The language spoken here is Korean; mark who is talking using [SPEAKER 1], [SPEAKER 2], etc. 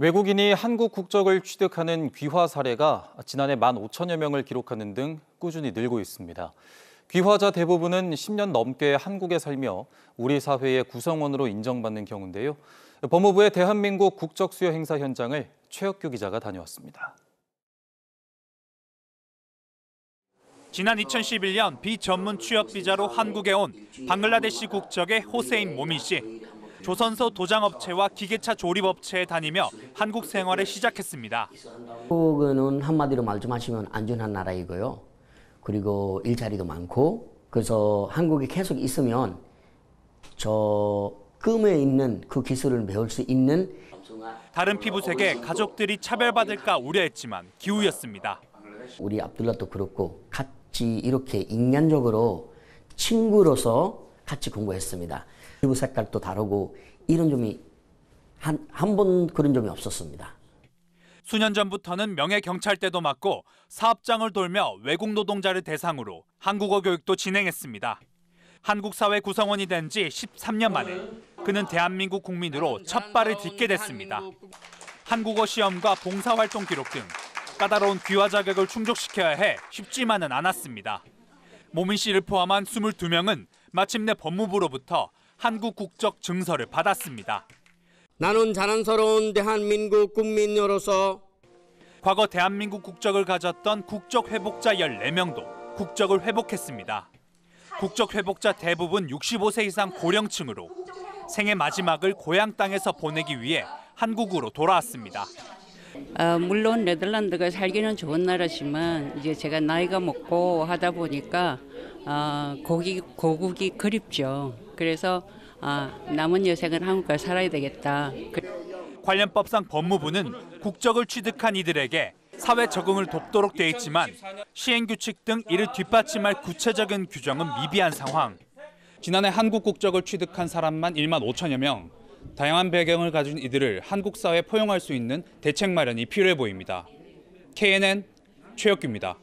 [SPEAKER 1] 외국인이 한국 국적을 취득하는 귀화 사례가 지난해 1만 5천여 명을 기록하는 등 꾸준히 늘고 있습니다. 귀화자 대부분은 10년 넘게 한국에 살며 우리 사회의 구성원으로 인정받는 경우인데요. 법무부의 대한민국 국적 수여 행사 현장을 최혁규 기자가 다녀왔습니다.
[SPEAKER 2] 지난 2011년 비전문 취업 비자로 한국에 온 방글라데시 국적의 호세인 모민 씨. 조선소 도장업체와 기계차 조립업체에 다니며 한국 생활을 시작했습니다.
[SPEAKER 3] 한국은 한마디로 말 좀 하시면 안전한 나라이고요. 그리고 일자리도 많고 그래서 한국에 계속 있으면 저 꿈에 있는 그 기술을 배울 수 있는
[SPEAKER 2] 다른 피부색에 가족들이 차별받을까 우려했지만 기우였습니다.
[SPEAKER 3] 우리 압둘라도 그렇고 같이 이렇게 인간적으로 친구로서 같이 공부했습니다. 피부 색깔도 다르고 이런 점이 한 한 번 그런 점이 없었습니다.
[SPEAKER 2] 수년 전부터는 명예 경찰대도 맡고 사업장을 돌며 외국 노동자를 대상으로 한국어 교육도 진행했습니다. 한국 사회 구성원이 된 지 13년 만에 그는 대한민국 국민으로 첫 발을 딛게 됐습니다. 한국어 시험과 봉사활동 기록 등 까다로운 귀화 자격을 충족시켜야 해 쉽지만은 않았습니다. 모민 씨를 포함한 22명은 마침내 법무부로부터 한국 국적 증서를 받았습니다. 나는 자랑스러운 대한민국 국민으로서 과거 대한민국 국적을 가졌던 국적 회복자 14명도 국적을 회복했습니다. 국적 회복자 대부분 65세 이상 고령층으로 생애 마지막을 고향 땅에서 보내기 위해 한국으로 돌아왔습니다.
[SPEAKER 4] 아, 물론 네덜란드가 살기는 좋은 나라지만 이제 제가 나이가 먹고 하다 보니까 아, 고기, 고국이 그립죠. 그래서 아, 남은 여생은 한국과 살아야 되겠다. 그
[SPEAKER 2] 관련법상 법무부는 국적을 취득한 이들에게 사회 적응을 돕도록 돼 있지만 시행 규칙 등 이를 뒷받침할 구체적인 규정은 미비한 상황. 지난해 한국 국적을 취득한 사람만 1만 5천여 명, 다양한 배경을 가진 이들을 한국 사회에 포용할 수 있는 대책 마련이 필요해 보입니다. KNN 최혁규입니다.